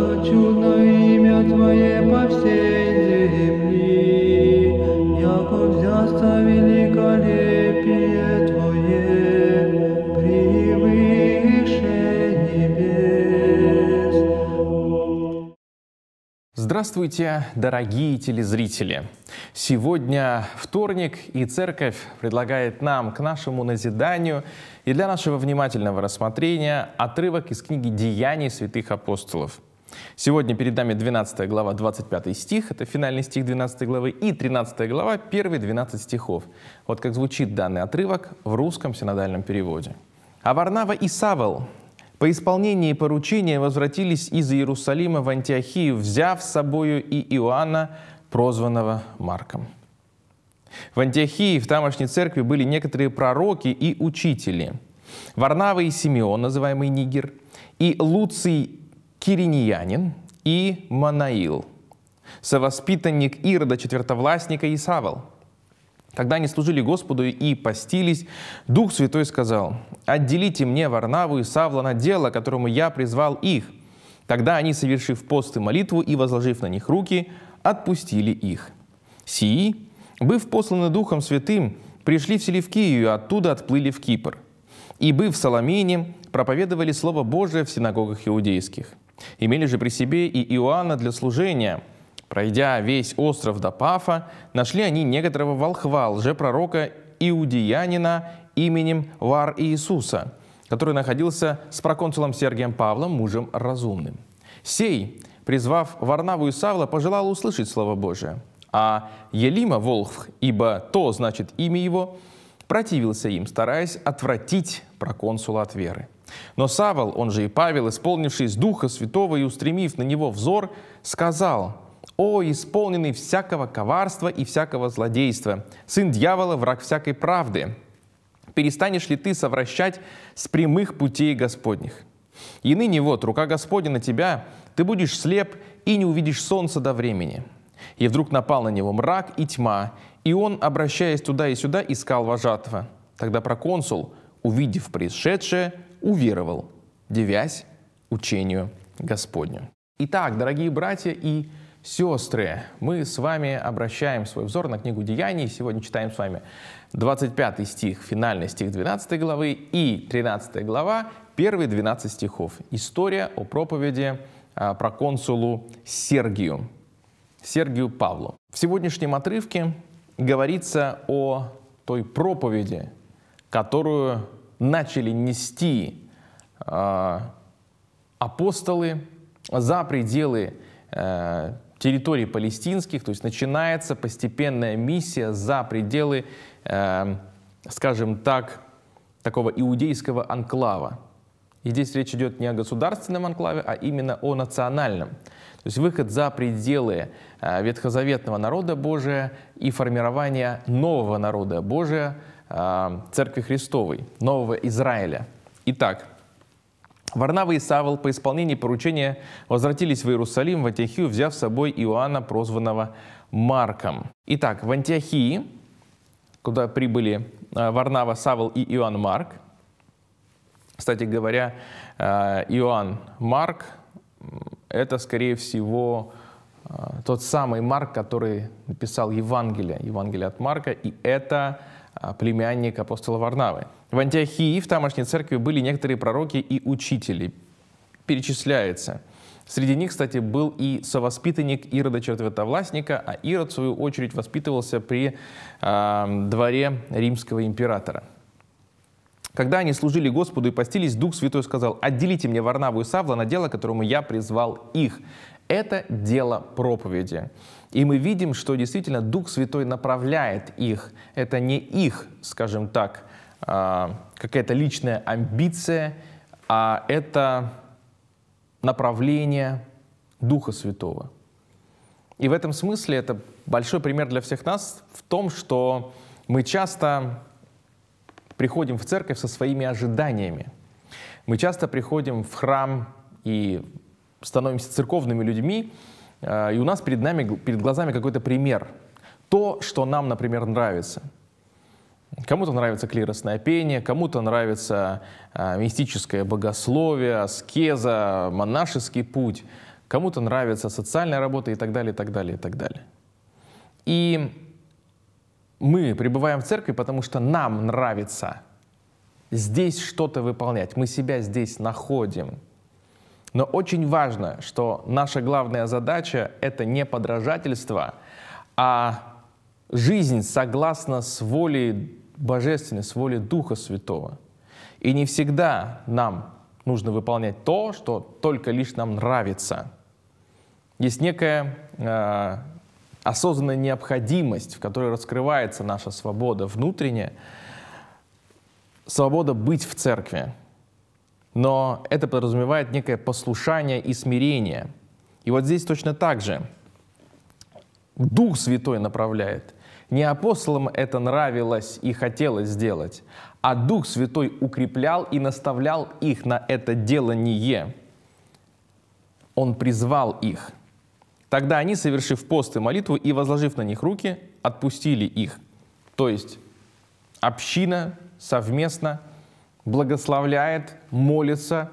возвеличу на имя Твое по всей земли, яко взяста великолепие Твое, превыше небес. Здравствуйте, дорогие телезрители! Сегодня вторник, и церковь предлагает нам к нашему назиданию и для нашего внимательного рассмотрения отрывок из книги «Деяний святых апостолов». Сегодня перед нами 12 глава, 25 стих, это финальный стих 12 главы, и 13 глава, первые 12 стихов. Вот как звучит данный отрывок в русском синодальном переводе. «А Варнава и Савел по исполнении поручения возвратились из Иерусалима в Антиохию, взяв с собою и Иоанна, прозванного Марком». В Антиохии в тамошней церкви были некоторые пророки и учители. Варнава и Симеон, называемый Нигер, и Луций кириньянин и Манаил, совоспитанник Ирода Четвертовластника и Савол. Когда они служили Господу и постились, Дух Святой сказал, «Отделите мне Варнаву и Савла на дело, которому я призвал их». Тогда они, совершив пост и молитву и возложив на них руки, отпустили их. Сии, быв посланы Духом Святым, пришли в Селевкию и оттуда отплыли в Кипр. И, быв в Соломине, проповедовали Слово Божие в синагогах иудейских. Имели же при себе и Иоанна для служения. Пройдя весь остров до Пафа, нашли они некоторого волхва, лжепророка Иудеянина именем Вар Иисуса, который находился с проконсулом Сергием Павлом, мужем разумным. Сей, призвав Варнаву и Савла, пожелал услышать Слово Божие. А Елима Волхв, ибо то значит имя его, противился им, стараясь отвратить проконсула от веры. Но Савол, он же и Павел, исполнившись Духа Святого и устремив на него взор, сказал, «О, исполненный всякого коварства и всякого злодейства, сын дьявола, враг всякой правды, перестанешь ли ты совращать с прямых путей Господних? И ныне вот рука Господня на тебя, ты будешь слеп и не увидишь солнца до времени». И вдруг напал на него мрак и тьма, и он, обращаясь туда и сюда, искал вожатого. Тогда проконсул, увидев происшедшее, уверовал, девясь учению Господню. Итак, дорогие братья и сестры, мы с вами обращаем свой взор на книгу Деяний. Сегодня читаем с вами 25 стих, финальный стих 12 главы и 13 глава, первые 12 стихов. История о проповеди а, про консулу Сергию, Сергию Павлу. В сегодняшнем отрывке говорится о той проповеди, которую начали нести а, апостолы за пределы э, территории палестинских, то есть начинается постепенная миссия за пределы, э, скажем так, такого иудейского анклава. И здесь речь идет не о государственном анклаве, а именно о национальном. То есть выход за пределы э, ветхозаветного народа Божия и формирование нового народа Божия – а, Церкви Христовой, Нового Израиля. Итак, Варнава и Савл по исполнении поручения возвратились в Иерусалим, в Антиохию, взяв с собой Иоанна, прозванного Марком. Итак, в Антиохии, куда прибыли а, Варнава, Савл и Иоанн Марк, кстати говоря, а, Иоанн Марк – это, скорее всего, тот самый Марк, который написал Евангелие, Евангелие от Марка, и это – а, племянник апостола Варнавы. В Антиохии в тамошней церкви были некоторые пророки и учители. Перечисляется. Среди них, кстати, был и совоспитанник Ирода Чертовотовластника, а Ирод, в свою очередь, воспитывался при э, дворе римского императора. Когда они служили Господу и постились, Дух Святой сказал, «Отделите мне Варнаву и Савла на дело, которому я призвал их». Это дело проповеди. И мы видим, что действительно Дух Святой направляет их. Это не их, скажем так, а, какая-то личная амбиция, а это направление Духа Святого. И в этом смысле это большой пример для всех нас в том, что мы часто приходим в церковь со своими ожиданиями. Мы часто приходим в храм и становимся церковными людьми Э, и у нас перед нами, перед глазами какой-то пример. То, что нам, например, нравится. Кому-то нравится клиросное пение, кому-то нравится э, мистическое богословие, аскеза, монашеский путь, кому-то нравится социальная работа и так далее, и так далее, и так далее. И мы пребываем в церкви, потому что нам нравится здесь что-то выполнять, мы себя здесь находим – но очень важно, что наша главная задача — это не подражательство, а жизнь согласно с волей Божественной, с волей Духа Святого. И не всегда нам нужно выполнять то, что только лишь нам нравится. Есть некая э, осознанная необходимость, в которой раскрывается наша свобода внутренняя, свобода быть в церкви, но это подразумевает некое послушание и смирение. И вот здесь точно так же. Дух Святой направляет. Не апостолам это нравилось и хотелось сделать, а Дух Святой укреплял и наставлял их на это делание. Он призвал их. Тогда они, совершив пост и молитву и возложив на них руки, отпустили их. То есть община совместно благословляет, молится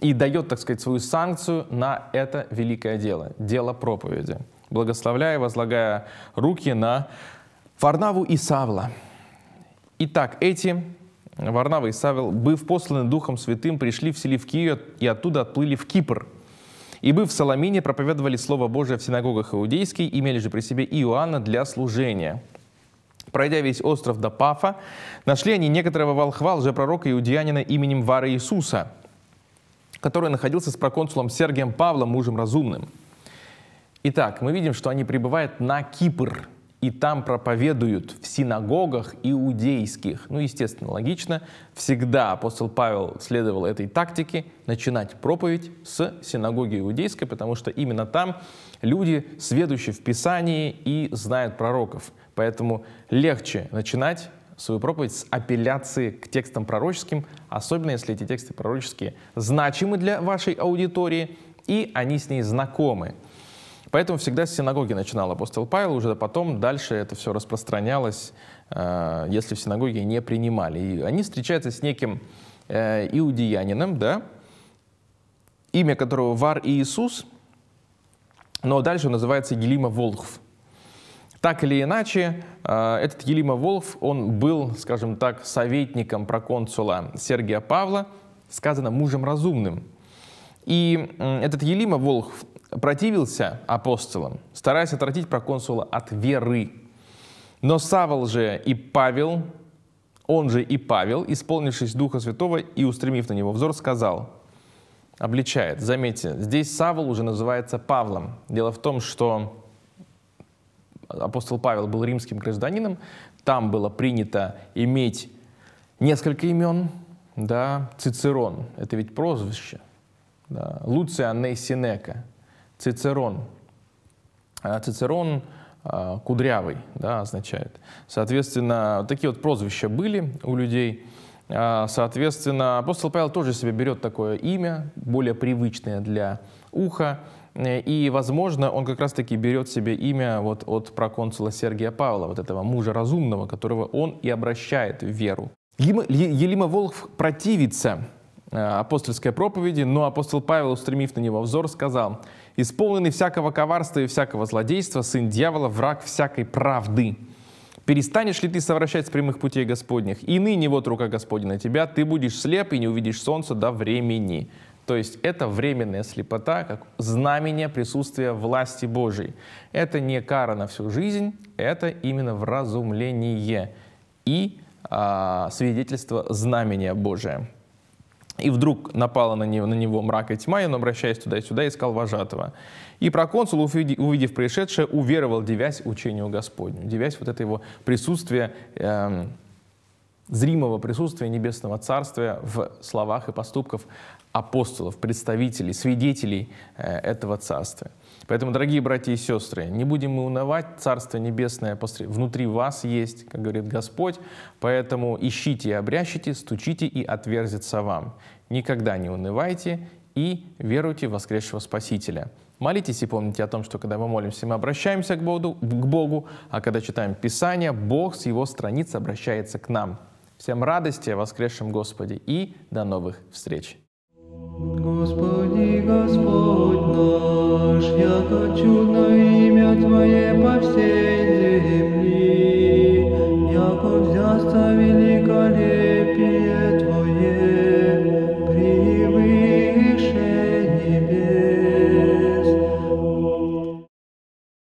и дает, так сказать, свою санкцию на это великое дело, дело проповеди, благословляя, возлагая руки на Варнаву и Савла. Итак, эти э, Варнава и Савел, быв посланы Духом Святым, пришли в Селевкию и оттуда отплыли в Кипр. И быв в Соломине, проповедовали Слово Божие в синагогах иудейских, имели же при себе Иоанна для служения – Пройдя весь остров до Пафа, нашли они некоторого волхва, лжепророка иудеянина именем Вары Иисуса, который находился с проконсулом Сергием Павлом, мужем разумным. Итак, мы видим, что они прибывают на Кипр – и там проповедуют в синагогах иудейских. Ну, естественно, логично. Всегда апостол Павел следовал этой тактике начинать проповедь с синагоги иудейской, потому что именно там люди, сведущие в Писании и знают пророков. Поэтому легче начинать свою проповедь с апелляции к текстам пророческим, особенно если эти тексты пророческие значимы для вашей аудитории и они с ней знакомы. Поэтому всегда с синагоги начинал апостол Павел, уже потом дальше это все распространялось, э, если в синагоге не принимали. И они встречаются с неким э, иудеянином, да, имя которого Вар Иисус, но дальше он называется Елима Волхв. Так или иначе, э, этот Елима Волхв, он был, скажем так, советником проконсула Сергия Павла, сказано мужем разумным, и этот Елима Волх противился апостолам, стараясь отвратить проконсула от веры. Но Савол же и Павел, он же и Павел, исполнившись Духа Святого и устремив на него взор, сказал, обличает. Заметьте, здесь Савол уже называется Павлом. Дело в том, что апостол Павел был римским гражданином, там было принято иметь несколько имен, да, Цицерон, это ведь прозвище, да, Луций Анней Синека, Цицерон. А, Цицерон а, кудрявый, да, означает. Соответственно, такие вот прозвища были у людей. А, соответственно, апостол Павел тоже себе берет такое имя, более привычное для уха. И, возможно, он как раз-таки берет себе имя вот от проконсула Сергия Павла, вот этого мужа разумного, которого он и обращает в веру. Елима Волхв противится Э, апостольской проповеди, но апостол Павел, устремив на него взор, сказал, «Исполненный всякого коварства и всякого злодейства, сын дьявола, враг всякой правды». Перестанешь ли ты совращать с прямых путей Господних? И ныне вот рука Господня тебя, ты будешь слеп и не увидишь солнца до времени. То есть это временная слепота, как знамение присутствия власти Божией. Это не кара на всю жизнь, это именно вразумление и а, свидетельство знамения Божия. И вдруг напала на него, на него мрак и тьма, и он, обращаясь туда и сюда, искал вожатого. И проконсул, увидев происшедшее, уверовал, девясь учению Господню, девясь вот это его присутствие, эм, зримого присутствия Небесного Царствия в словах и поступках апостолов, представителей, свидетелей э, этого царства. Поэтому, дорогие братья и сестры, не будем мы унывать, Царство Небесное внутри вас есть, как говорит Господь, поэтому ищите и обрящите, стучите и отверзится вам. Никогда не унывайте и веруйте в воскресшего Спасителя. Молитесь и помните о том, что когда мы молимся, мы обращаемся к Богу, к Богу, а когда читаем Писание, Бог с его страниц обращается к нам. Всем радости о воскресшем Господе и до новых встреч! Господи, Господь наш, я чудо.